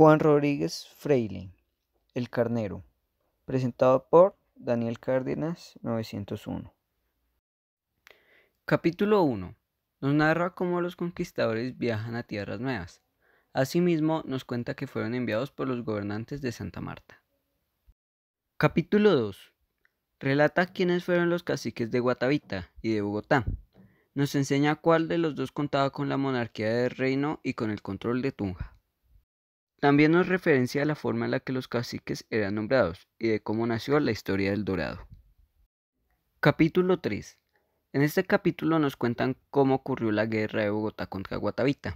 Juan Rodríguez Freile, El Carnero, presentado por Daniel Cárdenas 901. Capítulo 1. Nos narra cómo los conquistadores viajan a tierras nuevas. Asimismo, nos cuenta que fueron enviados por los gobernantes de Santa Marta. Capítulo 2. Relata quiénes fueron los caciques de Guatavita y de Bogotá. Nos enseña cuál de los dos contaba con la monarquía del reino y con el control de Tunja. También nos referencia a la forma en la que los caciques eran nombrados y de cómo nació la historia del Dorado. Capítulo 3. En este capítulo nos cuentan cómo ocurrió la guerra de Bogotá contra Guatavita.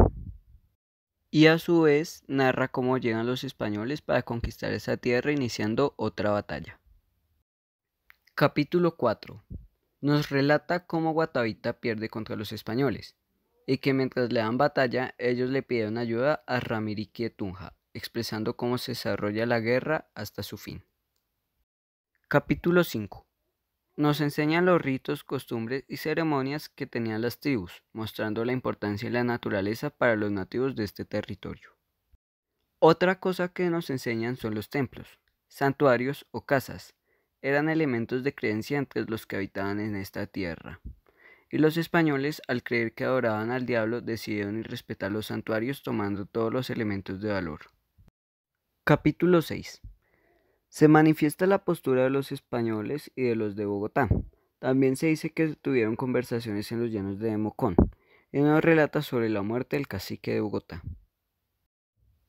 Y a su vez narra cómo llegan los españoles para conquistar esa tierra iniciando otra batalla. Capítulo 4. Nos relata cómo Guatavita pierde contra los españoles y que mientras le dan batalla, ellos le pidieron ayuda a Ramiriquie Tunja, expresando cómo se desarrolla la guerra hasta su fin. Capítulo 5 nos enseñan los ritos, costumbres y ceremonias que tenían las tribus, mostrando la importancia de la naturaleza para los nativos de este territorio. Otra cosa que nos enseñan son los templos, santuarios o casas. Eran elementos de creencia entre los que habitaban en esta tierra y los españoles, al creer que adoraban al diablo, decidieron respetar los santuarios tomando todos los elementos de valor. Capítulo 6. Se manifiesta la postura de los españoles y de los de Bogotá. También se dice que tuvieron conversaciones en los llanos de Democón, En nos relata sobre la muerte del cacique de Bogotá.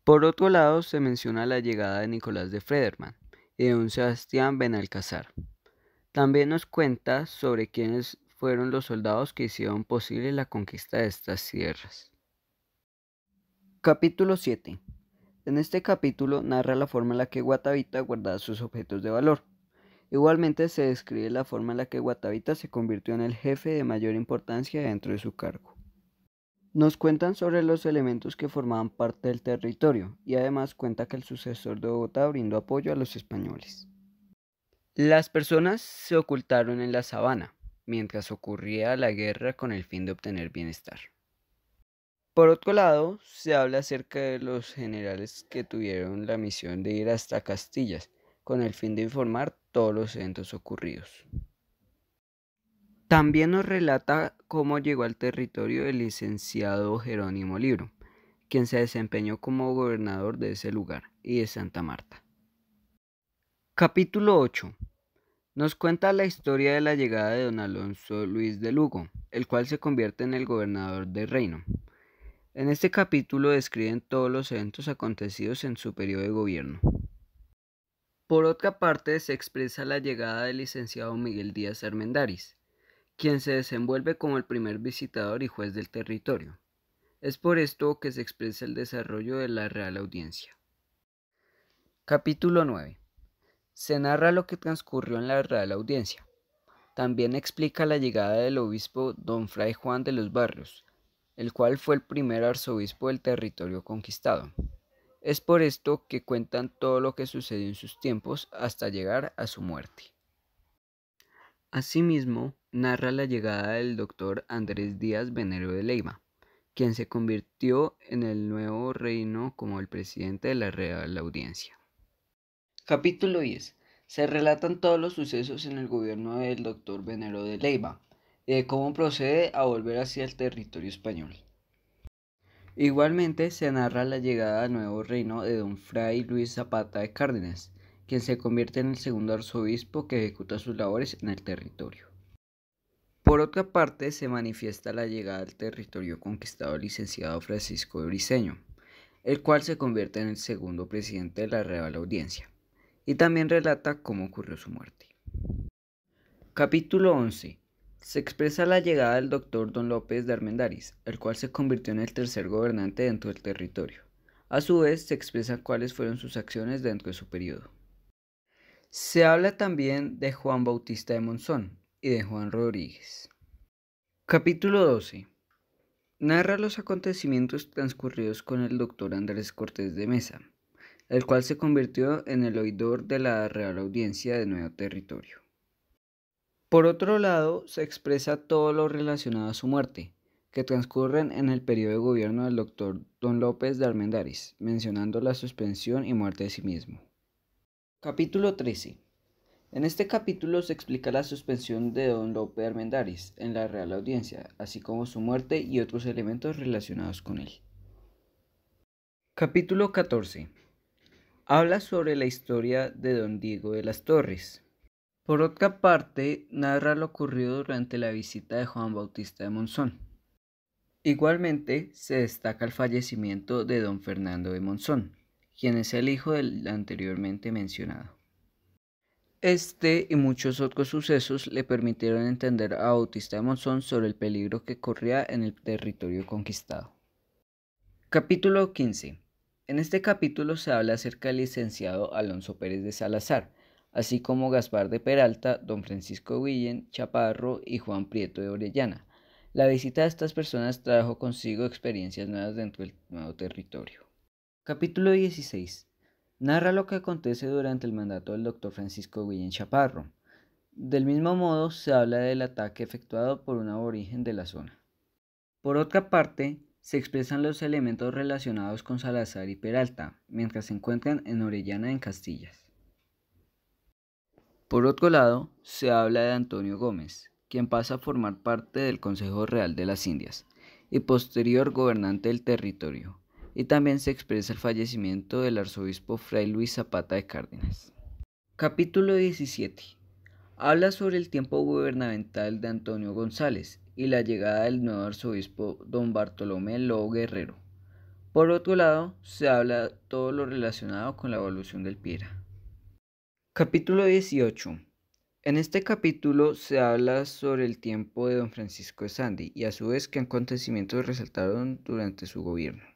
Por otro lado, se menciona la llegada de Nicolás de Frederman y de un Sebastián Benalcázar. También nos cuenta sobre quienes fueron los soldados que hicieron posible la conquista de estas tierras. Capítulo 7. En este capítulo narra la forma en la que Guatavita guardaba sus objetos de valor. Igualmente se describe la forma en la que Guatavita se convirtió en el jefe de mayor importancia dentro de su cargo. Nos cuentan sobre los elementos que formaban parte del territorio y además cuenta que el sucesor de Bogotá brindó apoyo a los españoles. Las personas se ocultaron en la sabana, mientras ocurría la guerra con el fin de obtener bienestar. Por otro lado, se habla acerca de los generales que tuvieron la misión de ir hasta Castillas, con el fin de informar todos los eventos ocurridos. También nos relata cómo llegó al territorio el licenciado Jerónimo Libro, quien se desempeñó como gobernador de ese lugar y de Santa Marta. Capítulo 8. Nos cuenta la historia de la llegada de don Alonso Luis de Lugo, el cual se convierte en el gobernador del reino. En este capítulo describen todos los eventos acontecidos en su periodo de gobierno. Por otra parte, se expresa la llegada del licenciado Miguel Díaz Armendáriz, quien se desenvuelve como el primer visitador y juez del territorio. Es por esto que se expresa el desarrollo de la Real Audiencia. Capítulo 9. Se narra lo que transcurrió en la Real Audiencia. También explica la llegada del obispo don Fray Juan de los Barrios, el cual fue el primer arzobispo del territorio conquistado. Es por esto que cuentan todo lo que sucedió en sus tiempos hasta llegar a su muerte. Asimismo, narra la llegada del doctor Andrés Díaz Venero de Leiva, quien se convirtió en el nuevo reino como el presidente de la Real Audiencia. Capítulo 10. Se relatan todos los sucesos en el gobierno del doctor Venero de Leiva y de cómo procede a volver hacia el territorio español. Igualmente se narra la llegada al nuevo reino de don Fray Luis Zapata de Cárdenas, quien se convierte en el segundo arzobispo que ejecuta sus labores en el territorio. Por otra parte, se manifiesta la llegada al territorio conquistado el licenciado Francisco de Briceño, el cual se convierte en el segundo presidente de la Real Audiencia y también relata cómo ocurrió su muerte. Capítulo 11. Se expresa la llegada del doctor Don López de Armendáriz, el cual se convirtió en el tercer gobernante dentro del territorio. A su vez, se expresa cuáles fueron sus acciones dentro de su periodo. Se habla también de Juan Bautista de Monzón y de Juan Rodríguez. Capítulo 12. Narra los acontecimientos transcurridos con el doctor Andrés Cortés de Mesa, el cual se convirtió en el oidor de la Real Audiencia de Nuevo Territorio. Por otro lado, se expresa todo lo relacionado a su muerte, que transcurren en el periodo de gobierno del doctor Don López de Armendáriz, mencionando la suspensión y muerte de sí mismo. Capítulo 13. En este capítulo se explica la suspensión de Don López de Armendáriz en la Real Audiencia, así como su muerte y otros elementos relacionados con él. Capítulo 14 habla sobre la historia de don Diego de las Torres. Por otra parte, narra lo ocurrido durante la visita de Juan Bautista de Monzón. Igualmente, se destaca el fallecimiento de don Fernando de Monzón, quien es el hijo del anteriormente mencionado. Este y muchos otros sucesos le permitieron entender a Bautista de Monzón sobre el peligro que corría en el territorio conquistado. Capítulo 15 en este capítulo se habla acerca del licenciado Alonso Pérez de Salazar, así como Gaspar de Peralta, don Francisco Guillén, Chaparro y Juan Prieto de Orellana. La visita de estas personas trajo consigo experiencias nuevas dentro del nuevo territorio. Capítulo 16. Narra lo que acontece durante el mandato del doctor Francisco Guillén Chaparro. Del mismo modo se habla del ataque efectuado por un aborigen de la zona. Por otra parte, se expresan los elementos relacionados con Salazar y Peralta, mientras se encuentran en Orellana en Castillas. Por otro lado, se habla de Antonio Gómez, quien pasa a formar parte del Consejo Real de las Indias y posterior gobernante del territorio, y también se expresa el fallecimiento del arzobispo Fray Luis Zapata de Cárdenas. Capítulo 17. Habla sobre el tiempo gubernamental de Antonio González y la llegada del nuevo arzobispo don Bartolomé Lobo Guerrero. Por otro lado, se habla todo lo relacionado con la evolución del Piera. Capítulo 18. En este capítulo se habla sobre el tiempo de don Francisco de Sandy y a su vez qué acontecimientos resaltaron durante su gobierno.